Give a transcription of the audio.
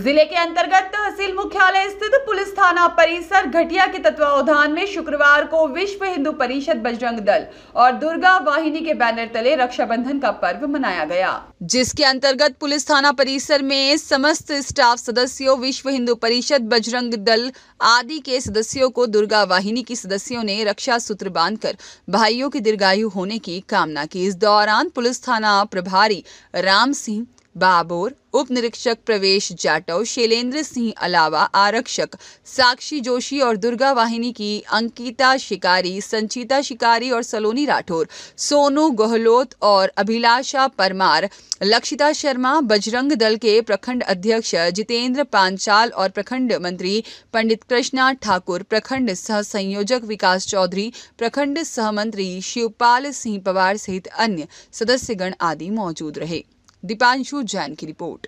जिले के अंतर्गत तहसील मुख्यालय स्थित पुलिस थाना परिसर घटिया के तत्वावधान में शुक्रवार को विश्व हिंदू परिषद बजरंग दल और दुर्गा वाहिनी के बैनर तले रक्षाबंधन का पर्व मनाया गया जिसके अंतर्गत पुलिस थाना परिसर में समस्त स्टाफ सदस्यों विश्व हिंदू परिषद बजरंग दल आदि के सदस्यों को दुर्गा वाहिनी की सदस्यों ने रक्षा सूत्र कर भाइयों की दीर्घायु होने की कामना की इस दौरान पुलिस थाना प्रभारी राम सिंह बाबोर उप निरीक्षक प्रवेश जाटव शैलेंद्र सिंह अलावा आरक्षक साक्षी जोशी और दुर्गा वाहिनी की अंकिता शिकारी संचिता शिकारी और सलोनी राठौर सोनू गहलोत और अभिलाषा परमार लक्षिता शर्मा बजरंग दल के प्रखंड अध्यक्ष जितेंद्र पांचाल और प्रखंड मंत्री पंडित कृष्णा ठाकुर प्रखंड सह संयोजक विकास चौधरी प्रखंड सहमंत्री शिवपाल सिंह पवार सहित अन्य सदस्यगण आदि मौजूद रहे दीपांशु जैन की रिपोर्ट